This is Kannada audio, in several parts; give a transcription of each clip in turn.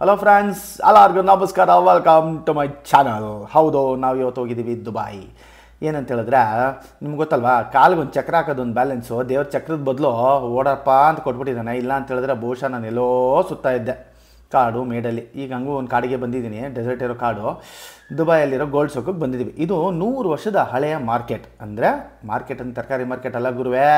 ಹಲೋ ಫ್ರೆಂಡ್ಸ್ ಎಲ್ಲರಿಗೂ ನಮಸ್ಕಾರ ವೆಲ್ಕಮ್ ಟು ಮೈ ಚಾನಲ್ ಹೌದು ನಾವು ಇವತ್ತು ಹೋಗಿದ್ದೀವಿ ದುಬಾಯಿ ಏನಂತ ಹೇಳಿದ್ರೆ ನಿಮ್ಗೆ ಗೊತ್ತಲ್ವಾ ಒಂದು ಚಕ್ರ ಹಾಕೋದೊಂದು ಬ್ಯಾಲೆನ್ಸು ದೇವ್ರ ಚಕ್ರದ ಬದಲು ಓಡಪ್ಪ ಅಂತ ಕೊಟ್ಬಿಟ್ಟಿದ್ದಾನೆ ಇಲ್ಲ ಅಂತ ಹೇಳಿದ್ರೆ ಬಹುಶಃ ನಾನು ಎಲ್ಲೋ ಸುತ್ತಾ ಇದ್ದೆ ಕಾಡು ಮೇಡಲ್ಲಿ ಈಗ ಹಂಗೂ ಒಂದು ಕಾಡಿಗೆ ಬಂದಿದ್ದೀನಿ ಡೆಸರ್ಟ್ ಇರೋ ಕಾಡು ದುಬೈಯಲ್ಲಿರೋ ಗೋಲ್ಡ್ ಸೋಕಕ್ಕೆ ಬಂದಿದ್ದೀವಿ ಇದು ನೂರು ವರ್ಷದ ಹಳೆಯ ಮಾರ್ಕೆಟ್ ಅಂದರೆ ಮಾರ್ಕೆಟ್ ಅಂತ ತರಕಾರಿ ಮಾರ್ಕೆಟ್ ಅಲ್ಲ ಗುರುವೇ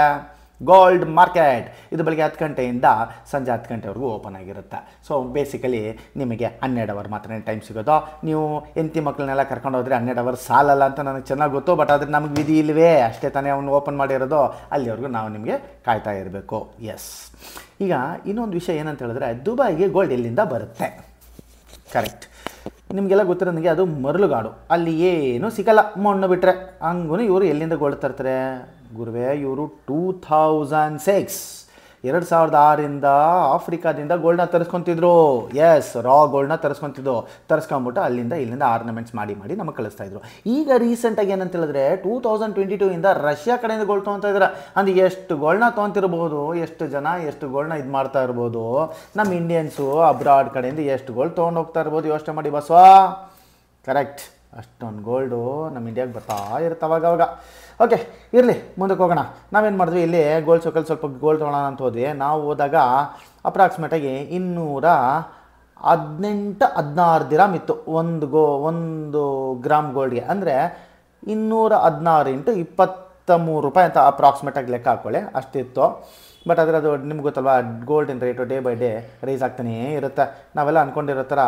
ಗೋಲ್ಡ್ ಮಾರ್ಕೆಟ್ ಇದು ಬೆಳಗ್ಗೆ ಹತ್ತು ಗಂಟೆಯಿಂದ ಸಂಜೆ ಹತ್ತು ಗಂಟೆವರೆಗೂ ಓಪನ್ ಆಗಿರುತ್ತೆ ಸೊ ಬೇಸಿಕಲಿ ನಿಮಗೆ ಹನ್ನೆರಡು ಅವರ್ ಮಾತ್ರ ಟೈಮ್ ಸಿಗೋದು ನೀವು ಎಂತಿ ಮಕ್ಕಳನ್ನೆಲ್ಲ ಕರ್ಕೊಂಡು ಹೋದರೆ ಹನ್ನೆರಡು ಅವರ್ ಸಾಲಲ್ಲ ಅಂತ ನನಗೆ ಚೆನ್ನಾಗಿ ಗೊತ್ತು ಬಟ್ ಆದರೆ ನಮಗೆ ವಿಧಿ ಇಲ್ಲವೇ ಅಷ್ಟೇ ತಾನೇ ಅವನು ಓಪನ್ ಮಾಡಿರೋದು ಅಲ್ಲಿವರೆಗೂ ನಾವು ನಿಮಗೆ ಕಾಯ್ತಾ ಇರಬೇಕು ಎಸ್ ಈಗ ಇನ್ನೊಂದು ವಿಷಯ ಏನಂತ ಹೇಳಿದ್ರೆ ದುಬಾಯಿಗೆ ಗೋಲ್ಡ್ ಎಲ್ಲಿಂದ ಬರುತ್ತೆ ಕರೆಕ್ಟ್ ನಿಮಗೆಲ್ಲ ಗೊತ್ತಿರೋ ನನಗೆ ಅದು ಮರಳುಗಾಡು ಅಲ್ಲಿ ಏನೂ ಸಿಗಲ್ಲ ಮಣ್ಣು ಬಿಟ್ಟರೆ ಹಂಗೂ ಇವರು ಎಲ್ಲಿಂದ ಗೋಳು ತರ್ತಾರೆ ಗುರುವೇ ಇವರು ಟೂ ಥೌಸಂಡ್ ಸಿಕ್ಸ್ ಎರಡು ಸಾವಿರದ ಆರಿಂದ ಆಫ್ರಿಕಾದಿಂದ ಗೋಲ್ಡ್ನ ತರಿಸ್ಕೊತಿದ್ರು ಎಸ್ ರಾ ಗೋಲ್ಡ್ನ ತರಿಸ್ಕೊತಿದ್ರು ತರಿಸ್ಕೊಂಬಿಟ್ಟು ಅಲ್ಲಿಂದ ಇಲ್ಲಿಂದ ಆರ್ನಮೆಂಟ್ಸ್ ಮಾಡಿ ಮಾಡಿ ನಮಗೆ ಕಳಿಸ್ತಾ ಇದ್ರು ಈಗ ರೀಸೆಂಟಾಗಿ ಏನಂತ ಹೇಳಿದ್ರೆ ಟೂ ತೌಸಂಡ್ ಟ್ವೆಂಟಿ ಟೂ ಇಂದ ರಷ್ಯಾ ಕಡೆಯಿಂದ ಗೋಲ್ಡ್ ತೊಗೊತಾ ಇದ್ದಾರೆ ಅಂದ್ರೆ ಎಷ್ಟು ಗೋಲ್ಡ್ನ ತೊಗೊತಿರ್ಬೋದು ಎಷ್ಟು ಜನ ಎಷ್ಟು ಗೋಲ್ಡ್ನ ಇದು ಮಾಡ್ತಾ ಇರ್ಬೋದು ನಮ್ಮ ಇಂಡಿಯನ್ಸು ಅಬ್ರಾಡ್ ಕಡೆಯಿಂದ ಎಷ್ಟು ಗೋಲ್ಡ್ ತೊಗೊಂಡು ಹೋಗ್ತಾ ಇರ್ಬೋದು ಯೋಚನೆ ಮಾಡಿ ಬಸ್ವಾ ಕರೆಕ್ಟ್ ಅಷ್ಟೊಂದು ಗೋಲ್ಡು ನಮ್ಮ ಇಂಡಿಯಾಗೆ ಬರ್ತಾ ಇರುತ್ತೆ ಅವಾಗ ಅವಾಗ ಓಕೆ ಇರಲಿ ಮುಂದಕ್ಕೆ ಹೋಗೋಣ ನಾವೇನು ಮಾಡಿದ್ವಿ ಇಲ್ಲಿ ಗೋಲ್ಡ್ ಸೋಕಲ್ ಸ್ವಲ್ಪ ಗೋಲ್ಡ್ ತೊಗೊಳ್ಳೋಣ ಅಂತ ಹೋದ್ವಿ ನಾವು ಹೋದಾಗ ಅಪ್ರಾಕ್ಸಿಮೇಟಾಗಿ ಇನ್ನೂರ ಹದಿನೆಂಟು ಹದಿನಾರು ದಿರಾಮ್ ಇತ್ತು ಒಂದು ಗೋ ಒಂದು ಗ್ರಾಮ್ ಗೋಲ್ಡ್ಗೆ ಅಂದರೆ ಇನ್ನೂರ ಹದಿನಾರು ಇಂಟು ಇಪ್ಪತ್ತ ಮೂರು ರೂಪಾಯಿ ಅಂತ ಅಪ್ರಾಕ್ಸಿಮೇಟಾಗಿ ಲೆಕ್ಕ ಹಾಕ್ಕೊಳ್ಳಿ ಅಷ್ಟಿತ್ತು ಬಟ್ ಆದರೆ ಅದು ನಿಮ್ಗೆ ಗೊತ್ತಲ್ವಾ ಗೋಲ್ಡಿನ rate day by day rise ಆಗ್ತಾನೇ ಇರುತ್ತೆ ನಾವೆಲ್ಲ ಅಂದ್ಕೊಂಡಿರೋ ಥರ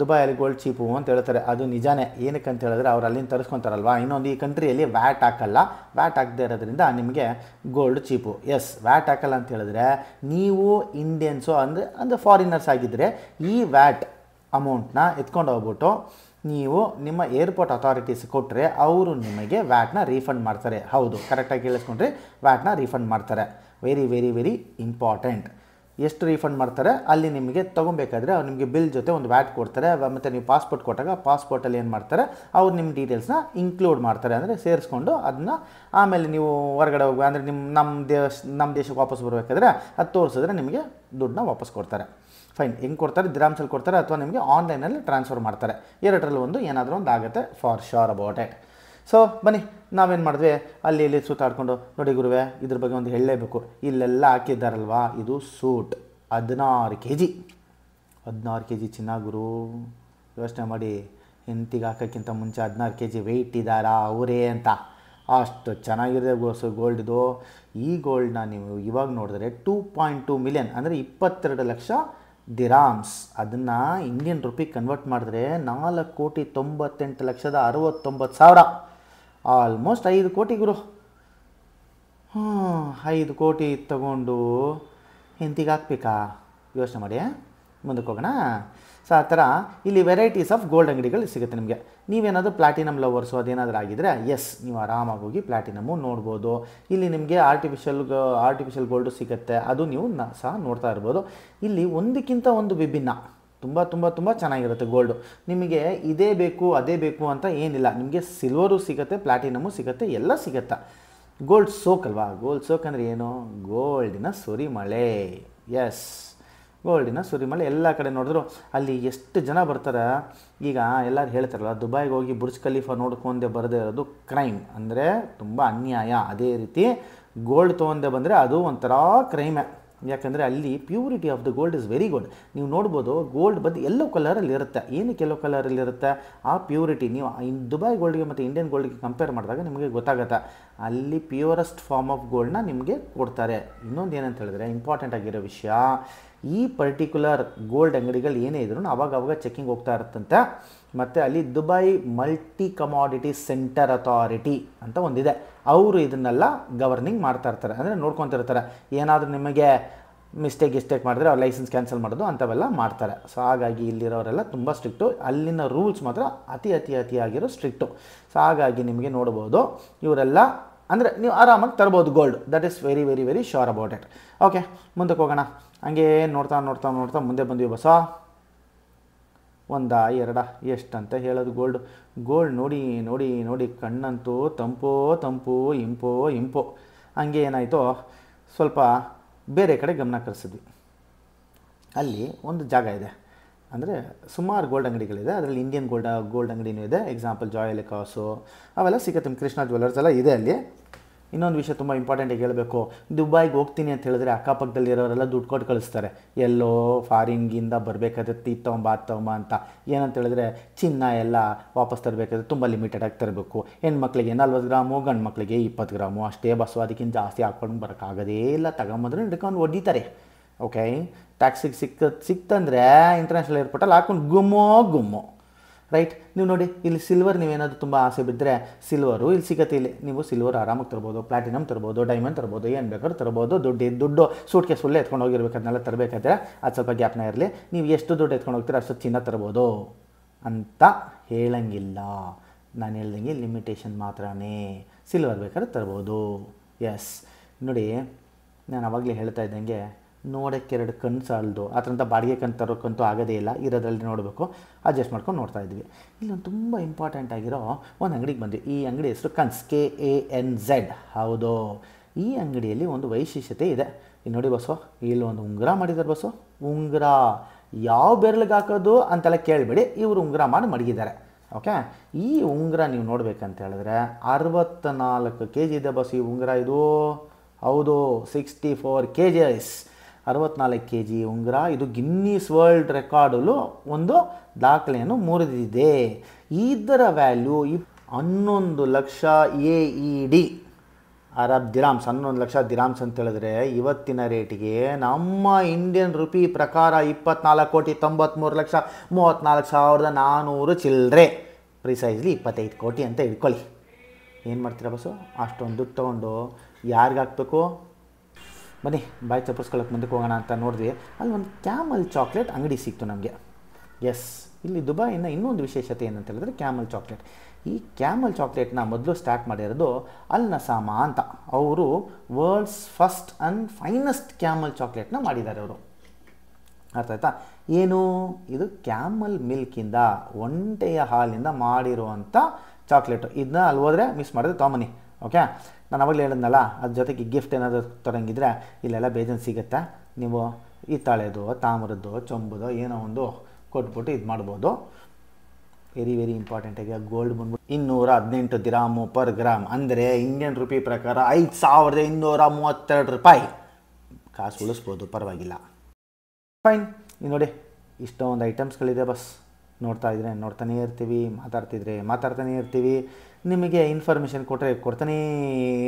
ದುಬೈಯಲ್ಲಿ ಗೋಲ್ಡ್ ಚೀಪು ಅಂತ ಹೇಳ್ತಾರೆ ಅದು ನಿಜಾನೇ ಏನಕ್ಕೆ ಅಂತ ಹೇಳಿದ್ರೆ ಅವ್ರು ಅಲ್ಲಿಂದ ತರಿಸ್ಕೊತಾರಲ್ವ ಇನ್ನೊಂದು ಈ ಕಂಟ್ರಿಯಲ್ಲಿ ವ್ಯಾಟ್ ಹಾಕಲ್ಲ ವ್ಯಾಟ್ ಹಾಕದೇ ಇರೋದ್ರಿಂದ ನಿಮಗೆ ಗೋಲ್ಡ್ ಚೀಪು ಎಸ್ ವ್ಯಾಟ್ ಹಾಕಲ್ಲ ಅಂತ ಹೇಳಿದ್ರೆ ನೀವು ಇಂಡಿಯನ್ಸು ಅಂದರೆ ಅಂದರೆ ಫಾರಿನರ್ಸ್ ಆಗಿದ್ದರೆ ಈ ವ್ಯಾಟ್ ಅಮೌಂಟ್ನ ಎತ್ಕೊಂಡು ಹೋಗ್ಬಿಟ್ಟು ನೀವು ನಿಮ್ಮ ಏರ್ಪೋರ್ಟ್ ಅಥಾರಿಟೀಸ್ ಕೊಟ್ಟರೆ ಅವರು ನಿಮಗೆ ವ್ಯಾಟ್ನ ರೀಫಂಡ್ ಮಾಡ್ತಾರೆ ಹೌದು ಕರೆಕ್ಟಾಗಿ ಕೇಳಿಸ್ಕೊಂಡ್ರೆ ವ್ಯಾಟ್ನ ರೀಫಂಡ್ ಮಾಡ್ತಾರೆ ವೆರಿ ವೆರಿ ವೆರಿ ಇಂಪಾರ್ಟೆಂಟ್ ಎಷ್ಟು ರೀಫಂಡ್ ಮಾಡ್ತಾರೆ ಅಲ್ಲಿ ನಿಮಗೆ ತೊಗೊಬೇಕಾದ್ರೆ ಅವ್ರು ನಿಮಗೆ ಬಿಲ್ ಜೊತೆ ಒಂದು ವ್ಯಾಟ್ ಕೊಡ್ತಾರೆ ಮತ್ತು ನೀವು ಪಾಸ್ಪೋರ್ಟ್ ಕೊಟ್ಟಾಗ ಪಾಸ್ಪೋರ್ಟಲ್ಲಿ ಏನು ಮಾಡ್ತಾರೆ ಅವ್ರು ನಿಮ್ಮ ಡೀಟೇಲ್ಸ್ನ ಇನ್ಕ್ಲೂಡ್ ಮಾಡ್ತಾರೆ ಅಂದರೆ ಸೇರಿಸ್ಕೊಂಡು ಅದನ್ನ ಆಮೇಲೆ ನೀವು ಹೊರಗಡೆ ಹೋಗುವ ಅಂದರೆ ನಿಮ್ಮ ನಮ್ಮ ದೇಶ ನಮ್ಮ ದೇಶಕ್ಕೆ ವಾಪಸ್ ಬರಬೇಕಾದ್ರೆ ಅದು ತೋರಿಸಿದ್ರೆ ನಿಮಗೆ ದುಡ್ಡನ್ನ ವಾಪಸ್ ಕೊಡ್ತಾರೆ ಫೈನ್ ಹೆಂಗೆ ಕೊಡ್ತಾರೆ ದಿರಾಮ್ಸಲ್ಲಿ ಕೊಡ್ತಾರೆ ಅಥವಾ ನಿಮಗೆ ಆನ್ಲೈನಲ್ಲಿ ಟ್ರಾನ್ಸ್ಫರ್ ಮಾಡ್ತಾರೆ ಎರಡರಲ್ಲಿ ಒಂದು ಏನಾದರೂ ಒಂದು ಆಗುತ್ತೆ for sure about it so ಬನ್ನಿ ನಾವೇನು ಮಾಡಿದ್ವಿ ಅಲ್ಲಿ ಇಲ್ಲಿ ಸುತ್ತಾಡ್ಕೊಂಡು ನೋಡಿ ಗುರುವೆ ಇದ್ರ ಬಗ್ಗೆ ಒಂದು ಹೇಳಲೇಬೇಕು ಇಲ್ಲೆಲ್ಲ ಹಾಕಿದ್ದಾರಲ್ವಾ ಇದು ಸೂಟ್ ಹದಿನಾರು ಕೆ ಜಿ ಹದಿನಾರು ಕೆ ಜಿ ಚಿನ್ನ ಗುರು ಯೋಚನೆ ಮಾಡಿ ಹೆಂತಿಗೆ ಹಾಕೋಕ್ಕಿಂತ ಮುಂಚೆ ಹದಿನಾರು ಕೆ ಜಿ ವೆಯ್ಟ್ ಇದ್ದಾರಾ ಅವರೇ ಅಂತ ಅಷ್ಟು ಚೆನ್ನಾಗಿದೆ ಗೋಸು ಗೋಲ್ಡ್ದು ಈ ಗೋಲ್ಡ್ನ ನೀವು ಇವಾಗ ನೋಡಿದ್ರೆ ಟೂ ಪಾಯಿಂಟ್ ಟು ಮಿಲಿಯನ್ ಅಂದರೆ ಇಪ್ಪತ್ತೆರಡು ಲಕ್ಷ ದಿರಾಮ್ಸ್ ಅದನ್ನು ಇಂಡಿಯನ್ ರುಪಿ ಕನ್ವರ್ಟ್ ಮಾಡಿದ್ರೆ ನಾಲ್ಕು ಕೋಟಿ ತೊಂಬತ್ತೆಂಟು ಲಕ್ಷದ ಅರವತ್ತೊಂಬತ್ತು ಸಾವಿರ ಆಲ್ಮೋಸ್ಟ್ ಐದು ಕೋಟಿ ಗುರು ಹ್ಞೂ ಐದು ಕೋಟಿ ತಗೊಂಡು ಹೆಂತಿಗೆ ಹಾಕ್ಬೇಕಾ ಯೋಚನೆ ಮಾಡಿ ಮುಂದಕ್ಕೆ ಹೋಗೋಣ ಸೊ ಆ ಥರ ಇಲ್ಲಿ ವೆರೈಟೀಸ್ ಆಫ್ ಗೋಲ್ಡ್ ಅಂಗಡಿಗಳು ಸಿಗುತ್ತೆ ನಿಮಗೆ ನೀವೇನಾದರೂ ಪ್ಲಾಟಿನಮ್ ಲವರ್ಸು ಅದೇನಾದರೂ ಆಗಿದ್ರೆ ಎಸ್ ನೀವು ಆರಾಮಾಗಿ ಹೋಗಿ ಪ್ಲಾಟಿನಮ್ಮು ನೋಡ್ಬೋದು ಇಲ್ಲಿ ನಿಮಗೆ ಆರ್ಟಿಫಿಷಿಯಲ್ ಆರ್ಟಿಫಿಷಿಯಲ್ ಗೋಲ್ಡು ಸಿಗುತ್ತೆ ಅದು ನೀವು ಸಹ ನೋಡ್ತಾ ಇರ್ಬೋದು ಇಲ್ಲಿ ಒಂದಕ್ಕಿಂತ ಒಂದು ವಿಭಿನ್ನ ತುಂಬ ತುಂಬ ತುಂಬ ಚೆನ್ನಾಗಿರುತ್ತೆ ಗೋಲ್ಡು ನಿಮಗೆ ಇದೇ ಬೇಕು ಅದೇ ಬೇಕು ಅಂತ ಏನಿಲ್ಲ ನಿಮಗೆ ಸಿಲ್ವರು ಸಿಗುತ್ತೆ ಪ್ಲಾಟಿನಮು ಸಿಗುತ್ತೆ ಎಲ್ಲ ಸಿಗುತ್ತಾ ಗೋಲ್ಡ್ ಸೋಕ್ ಅಲ್ವಾ ಗೋಲ್ಡ್ ಸೋಕ್ ಅಂದರೆ ಏನು ಗೋಲ್ಡಿನ ಸುರಿಮಳೆ ಎಸ್ ಗೋಲ್ಡಿನ ಸುರಿಮಳೆ ಎಲ್ಲ ಕಡೆ ನೋಡಿದ್ರು ಅಲ್ಲಿ ಎಷ್ಟು ಜನ ಬರ್ತಾರೆ ಈಗ ಎಲ್ಲರೂ ಹೇಳ್ತಾರಲ್ಲ ದುಬೈಗೆ ಹೋಗಿ ಬುರ್ಜ್ ಖಲೀಫಾ ನೋಡ್ಕೊಂಡೆ ಬರದೇ ಇರೋದು ಕ್ರೈಮ್ ಅಂದರೆ ತುಂಬ ಅನ್ಯಾಯ ಅದೇ ರೀತಿ ಗೋಲ್ಡ್ ತೊಗೊಂಡೆ ಬಂದರೆ ಅದು ಒಂಥರ ಕ್ರೈಮೇ ಯಾಕಂದರೆ ಅಲ್ಲಿ purity of the gold is very good ನೀವು ನೋಡ್ಬೋದು ಗೋಲ್ಡ್ ಬಂದು ಎಲ್ಲೋ ಕಲರಲ್ಲಿ ಇರುತ್ತೆ ಏನಕ್ಕೆ ಎಲ್ಲೋ ಕಲರಲ್ಲಿ ಇರುತ್ತೆ ಆ ಪ್ಯೂರಿಟಿ ನೀವು ದುಬೈ ಗೋಲ್ಡ್ಗೆ ಮತ್ತು ಇಂಡಿಯನ್ ಗೋಲ್ಡ್ಗೆ ಕಂಪೇರ್ ಮಾಡಿದಾಗ ನಿಮಗೆ ಗೊತ್ತಾಗುತ್ತೆ ಅಲ್ಲಿ ಪ್ಯೂರೆಸ್ಟ್ ಫಾರ್ಮ್ ಆಫ್ ಗೋಲ್ಡ್ನ ನಿಮಗೆ ಕೊಡ್ತಾರೆ ಇನ್ನೊಂದು ಏನಂತ ಹೇಳಿದ್ರೆ ಇಂಪಾರ್ಟೆಂಟ್ ಆಗಿರೋ ವಿಷಯ ಈ ಪರ್ಟಿಕ್ಯುಲರ್ ಗೋಲ್ಡ್ ಅಂಗಡಿಗಳು ಏನೇ ಇದ್ರು ಅವಾಗ ಅವಾಗ ಚೆಕಿಂಗ್ ಹೋಗ್ತಾ ಇರುತ್ತಂತೆ ಮತ್ತು ಅಲ್ಲಿ Dubai Multi Commodity Centre Authority ಅಂತ ಒಂದಿದೆ ಅವರು ಇದನ್ನೆಲ್ಲ ಗವರ್ನಿಂಗ್ ಮಾಡ್ತಾ ಇರ್ತಾರೆ ಅಂದರೆ ನೋಡ್ಕೊತಿರ್ತಾರೆ ಏನಾದರೂ ನಿಮಗೆ ಮಿಸ್ಟೇಕ್ ಗಿಸ್ಟೇಕ್ ಮಾಡಿದ್ರೆ ಅವ್ರು ಲೈಸೆನ್ಸ್ ಕ್ಯಾನ್ಸಲ್ ಮಾಡೋದು ಅಂಥವೆಲ್ಲ ಮಾಡ್ತಾರೆ ಸೊ ಹಾಗಾಗಿ ಇಲ್ಲಿರೋರೆಲ್ಲ ತುಂಬ ಸ್ಟ್ರಿಕ್ಟು ಅಲ್ಲಿನ ರೂಲ್ಸ್ ಮಾತ್ರ ಅತಿ ಅತಿ ಅತಿಯಾಗಿರೋ ಸ್ಟ್ರಿಕ್ಟು ಸೊ ಹಾಗಾಗಿ ನಿಮಗೆ ನೋಡ್ಬೋದು ಇವರೆಲ್ಲ ಅಂದರೆ ನೀವು ಆರಾಮಾಗಿ ತರ್ಬೋದು gold that is very very very sure about it okay ಮುಂದಕ್ಕೆ ಹೋಗೋಣ ಹಂಗೆ ನೋಡ್ತಾ ನೋಡ್ತಾ ನೋಡ್ತಾ ಮುಂದೆ ಬಂದ್ವಿ ಬಸ ಒಂದ ಎರಡ ಅಂತ ಹೇಳೋದು ಗೋಲ್ಡ್ ಗೋಲ್ಡ್ ನೋಡಿ ನೋಡಿ ನೋಡಿ ಕಣ್ಣಂತೂ ತಂಪೋ ತಂಪು ಇಂಪೋ ಇಂಪೋ ಹಂಗೆ ಏನಾಯಿತು ಸ್ವಲ್ಪ ಬೇರೆ ಕಡೆ ಗಮನ ಕರೆಸಿದ್ವಿ ಅಲ್ಲಿ ಒಂದು ಜಾಗ ಇದೆ ಅಂದರೆ ಸುಮಾರು ಗೋಲ್ಡ್ ಅಂಗಡಿಗಳಿದೆ ಅದರಲ್ಲಿ ಇಂಡಿಯನ್ ಗೋಲ್ಡ್ ಗೋಲ್ಡ್ ಅಂಗಡಿನೂ ಇದೆ ಎಕ್ಸಾಂಪಲ್ ಜಾಯ್ ಎಲೆಕಾಸು ಅವೆಲ್ಲ ಸಿಗುತ್ತೆ ಕೃಷ್ಣ ಜ್ಯುವೆಲ್ಲರ್ಸ್ ಎಲ್ಲ ಇದೆ ಅಲ್ಲಿ ಇನ್ನೊಂದು ವಿಷಯ ತುಂಬ ಇಂಪಾರ್ಟೆಂಟಾಗಿ ಹೇಳಬೇಕು ದುಬೈಗೆ ಹೋಗ್ತೀನಿ ಅಂತ ಹೇಳಿದ್ರೆ ಅಕ್ಕಪಕ್ಕದಲ್ಲಿರೋರೆಲ್ಲ ದುಡ್ಡು ಕೊಟ್ಟು ಕಳಿಸ್ತಾರೆ ಎಲ್ಲೋ ಫಾರಿನ್ಗಿಂದ ಬರಬೇಕಾದ್ರೆ ತೀತ್ತೊಂಬ ಅತ್ತೊಂಬ ಅಂತ ಏನಂತ ಹೇಳಿದ್ರೆ ಚಿನ್ನ ಎಲ್ಲ ವಾಪಸ್ ತರಬೇಕಾದ್ರೆ ತುಂಬ ಲಿಮಿಟೆಡ್ ಆಗಿ ತರಬೇಕು ಹೆಣ್ಮಕ್ಳಿಗೆ ನಲ್ವತ್ತು ಗ್ರಾಮು ಗಂಡು ಮಕ್ಕಳಿಗೆ ಇಪ್ಪತ್ತು ಗ್ರಾಮು ಅಷ್ಟೇ ಬಸ್ಸು ಅದಕ್ಕಿಂತ ಜಾಸ್ತಿ ಹಾಕ್ಕೊಂಡು ಬರೋಕ್ಕಾಗದೇ ಇಲ್ಲ ತಗೊಂಬಂದ್ರೆ ಹಿಡ್ಕೊಂಡು ಒಡ್ಡಿತಾರೆ ಓಕೆ ಟ್ಯಾಕ್ಸಿಗೆ ಸಿಕ್ಕ ಸಿಕ್ತಂದರೆ ಇಂಟರ್ನ್ಯಾಷನಲ್ ಏರ್ಪೋರ್ಟಲ್ಲಿ ಹಾಕೊಂಡು ಗುಮ್ಮೋ ಗುಮ್ಮು ರೈಟ್ ನೀವು ನೋಡಿ ಇಲ್ಲಿ ಸಿಲ್ವರ್ ನೀವೇನಾದರೂ ತುಂಬ ಆಸೆ ಬಿದ್ದರೆ ಸಿಲ್ವರು ಇಲ್ಲಿ ಸಿಗತ್ತೆ ಇಲ್ಲಿ ನೀವು ಸಿಲ್ವರ್ ಆರಾಮಾಗಿ ತರ್ಬೋದು ಪ್ಲಾಟಿನಮ್ ತರ್ಬೋದು ಡೈಮಂಡ್ ತರ್ಬೋದು ಏನು ಬೇಕಾದ್ರೂ ತರ್ಬೋದು ದುಡ್ಡು ದುಡ್ಡು ಸೂಟ್ ಕೇಸ್ ಎತ್ಕೊಂಡು ಎತ್ಕೊಂಡು ಅದನ್ನೆಲ್ಲ ತರಬೇಕಾದ್ರೆ ಅದು ಸ್ವಲ್ಪ ಗ್ಯಾಪ್ನ ಇರಲಿ ನೀವು ಎಷ್ಟು ದುಡ್ಡು ಎತ್ಕೊಂಡು ಹೋಗ್ತೀರಾ ಅಷ್ಟು ಚಿನ್ನ ತರ್ಬೋದು ಅಂತ ಹೇಳಂಗಿಲ್ಲ ನಾನು ಹೇಳ್ದಂಗೆ ಲಿಮಿಟೇಷನ್ ಮಾತ್ರನೇ ಸಿಲ್ವರ್ ಬೇಕಾದ್ರೆ ತರ್ಬೋದು ಎಸ್ ನೋಡಿ ನಾನು ಅವಾಗಲೇ ಹೇಳ್ತಾ ಇದ್ದಂಗೆ ನೋಡೋಕ್ಕೆ ಎರಡು ಕಣ್ಣು ಸಾಲದು ಆ ಬಾಡಿಗೆ ಕಣ್ ತರೋಕ್ಕಂತೂ ಆಗೋದೇ ಇಲ್ಲ ಇರೋದ್ರಲ್ಲಿ ನೋಡಬೇಕು ಅಡ್ಜಸ್ಟ್ ಮಾಡ್ಕೊಂಡು ನೋಡ್ತಾ ಇದ್ವಿ ಇಲ್ಲೊಂದು ತುಂಬ ಇಂಪಾರ್ಟೆಂಟ್ ಆಗಿರೋ ಒಂದು ಅಂಗಡಿಗೆ ಬಂದ್ವಿ ಈ ಅಂಗಡಿ ಹೆಸರು ಕನ್ಸ್ ಕೆ ಎ ಎನ್ ಝೆಡ್ ಹೌದು ಈ ಅಂಗಡಿಯಲ್ಲಿ ಒಂದು ವೈಶಿಷ್ಟ್ಯತೆ ಇದೆ ಇಲ್ಲಿ ನೋಡಿ ಬಸ್ಸು ಇಲ್ಲಿ ಒಂದು ಉಂಗುರ ಮಾಡಿದ್ದಾರೆ ಬಸ್ಸು ಉಂಗುರ ಯಾವ ಬೆರಳಿಗೆ ಹಾಕೋದು ಅಂತೆಲ್ಲ ಕೇಳಬೇಡಿ ಇವರು ಉಂಗುರ ಮಾಡಿ ಮಡಗಿದ್ದಾರೆ ಓಕೆ ಈ ಉಂಗುರ ನೀವು ನೋಡಬೇಕಂತ ಹೇಳಿದ್ರೆ ಅರವತ್ತ್ನಾಲ್ಕು ಕೆ ಜಿ ಇದೆ ಬಸ್ ಈ ಉಂಗುರ ಇದು ಹೌದು sixty four K G is ಅರವತ್ನಾಲ್ಕು ಕೆ ಜಿ ಉಂಗುರ ಇದು ಗಿನ್ನಿಸ್ ವರ್ಲ್ಡ್ ರೆಕಾರ್ಡಲ್ಲೂ ಒಂದು ದಾಖಲೆಯನ್ನು ಮುರಿದಿದೆ ಇದರ ವ್ಯಾಲ್ಯೂ ಇಪ್ ಹನ್ನೊಂದು lakh A E D Arab dirhams ಹನ್ನೊಂದು ಲಕ್ಷ ದಿರಾಮ್ಸ್ ಅಂತ ಹೇಳಿದ್ರೆ ಇವತ್ತಿನ ರೇಟಿಗೆ ನಮ್ಮ ಇಂಡಿಯನ್ ರುಪಿ ಪ್ರಕಾರ ಇಪ್ಪತ್ನಾಲ್ಕು ಕೋಟಿ ತೊಂಬತ್ತ್ಮೂರು ಲಕ್ಷ ಮೂವತ್ತ್ನಾಲ್ಕು ಸಾವಿರದ ನಾನ್ನೂರು ಚಿಲ್ಲರೆ ಪ್ರಿಸೈಸ್ಲಿ ಇಪ್ಪತ್ತೈದು ಕೋಟಿ ಅಂತ ಇಟ್ಕೊಳ್ಳಿ ಏನು ಮಾಡ್ತೀರಾ ಬಸ್ಸು ಅಷ್ಟೊಂದು ದುಡ್ಡು ತೊಗೊಂಡು ಯಾರಿಗಾಗಬೇಕು ಬನ್ನಿ ಬಾಯ್ ಚಪ್ಪರ್ಸ್ಕೊಳ್ಳೋಕೆ ಮುಂದಕ್ಕೆ ಹೋಗೋಣ ಅಂತ ನೋಡಿದ್ವಿ ಅಲ್ಲಿ ಒಂದು ಕ್ಯಾಮಲ್ ಚಾಕ್ಲೇಟ್ ಅಂಗಡಿ ಸಿಕ್ತು ನಮಗೆ ಎಸ್ ಇಲ್ಲಿ ದುಬೈನ ಇನ್ನೊಂದು ವಿಶೇಷತೆ ಏನಂತ ಹೇಳಿದ್ರೆ ಕ್ಯಾಮಲ್ ಚಾಕ್ಲೇಟ್ ಈ ಕ್ಯಾಮಲ್ ಚಾಕ್ಲೇಟ್ನ ಮೊದಲು ಸ್ಟಾರ್ಟ್ ಮಾಡಿರೋದು ಅಲ್ ನಸಾಮಾ ಅಂತ ಅವರು world's first and finest camel ಚಾಕ್ಲೇಟ್ನ ಮಾಡಿದ್ದಾರೆ ಅವರು ಅರ್ಥ ಆಯ್ತಾ ಏನು ಇದು ಕ್ಯಾಮಲ್ ಮಿಲ್ಕಿಂದ ಒಂಟೆಯ ಹಾಲಿಂದ ಮಾಡಿರುವಂಥ ಚಾಕ್ಲೇಟು ಇದನ್ನ ಅಲ್ಲಿ ಹೋದ್ರೆ ಮಿಸ್ ಮಾಡಿದ್ರೆ ತೊಂಬನಿ ಓಕೆ ನಾನು ಅವಾಗಲೇ ಹೇಳಿದ್ನಲ್ಲ ಅದ್ರ ಜೊತೆಗೆ ಗಿಫ್ಟ್ ಏನಾದರೂ ತರಂಗಿದ್ರೆ ಇಲ್ಲೆಲ್ಲ ಬೇಜನ್ ಸಿಗುತ್ತಾ ನೀವು ಈ ತಾಳೆದು ತಾಮ್ರದ್ದು ಚೊಂಬುದೋ ಏನೋ ಒಂದು ಕೊಟ್ಬಿಟ್ಟು ಇದು ಮಾಡ್ಬೋದು ವೆರಿ ವೆರಿ ಇಂಪಾರ್ಟೆಂಟ್ ಆಗಿ ಗೋಲ್ಡ್ ಬಂದ್ಬಿಟ್ಟು ಇನ್ನೂರ ಹದಿನೆಂಟು ದಿರಾಮು ಪರ್ ಗ್ರಾಮ್ ಅಂದರೆ ಇಂಡಿಯನ್ ರುಪಿ ಪ್ರಕಾರ ಐದು ಸಾವಿರದ ಇನ್ನೂರ ಮೂವತ್ತೆರಡು ರೂಪಾಯಿ ಕಾಸು ಉಳಿಸ್ಬೋದು ಪರವಾಗಿಲ್ಲ ಫೈನ್ ಈಗ ನೋಡಿ ಇಷ್ಟೊಂದು ಐಟಮ್ಸ್ಗಳಿದೆ ಬಸ್ ನೋಡ್ತಾ ಇದ್ರೆ ನೋಡ್ತಾನೇ ಇರ್ತೀವಿ ಮಾತಾಡ್ತಿದ್ರೆ ಮಾತಾಡ್ತಾನೇ ಇರ್ತೀವಿ ನಿಮಗೆ ಇನ್ಫಾರ್ಮೇಷನ್ ಕೊಟ್ಟರೆ ಕೊಡ್ತಾನೇ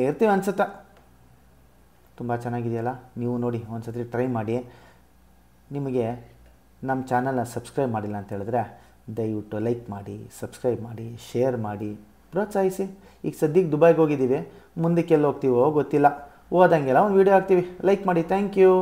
ಇರ್ತೀವಿ ಅನ್ಸುತ್ತ ತುಂಬ ಚೆನ್ನಾಗಿದೆಯಲ್ಲ ನೀವು ನೋಡಿ ಒಂದು ಸತಿ ಟ್ರೈ ಮಾಡಿ ನಿಮಗೆ ನಮ್ಮ ಚಾನಲ್ನ ಸಬ್ಸ್ಕ್ರೈಬ್ ಮಾಡಿಲ್ಲ ಅಂತ ಹೇಳಿದ್ರೆ ದಯವಿಟ್ಟು ಲೈಕ್ ಮಾಡಿ ಸಬ್ಸ್ಕ್ರೈಬ್ ಮಾಡಿ ಶೇರ್ ಮಾಡಿ ಪ್ರೋತ್ಸಾಹಿಸಿ ಈಗ ಸದ್ಯಕ್ಕೆ ದುಬೈಗೆ ಹೋಗಿದ್ದೀವಿ ಮುಂದಕ್ಕೆಲ್ಲ ಹೋಗ್ತೀವೋ ಗೊತ್ತಿಲ್ಲ ಹೋದಂಗೆಲ್ಲ ಒಂದು ವೀಡಿಯೋ ಹಾಕ್ತೀವಿ ಲೈಕ್ ಮಾಡಿ ಥ್ಯಾಂಕ್ ಯು